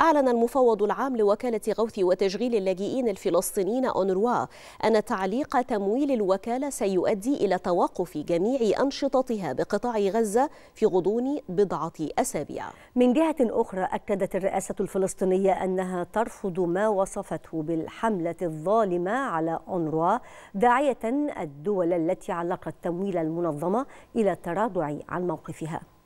أعلن المفوض العام لوكالة غوث وتشغيل اللاجئين الفلسطينيين أونروا أن تعليق تمويل الوكالة سيؤدي إلى توقف جميع أنشطتها بقطاع غزة في غضون بضعة أسابيع من جهة أخرى أكدت الرئاسة الفلسطينية أنها ترفض ما وصفته بالحملة الظالمة على أونروا داعية الدول التي علقت تمويل المنظمة إلى التراجع عن موقفها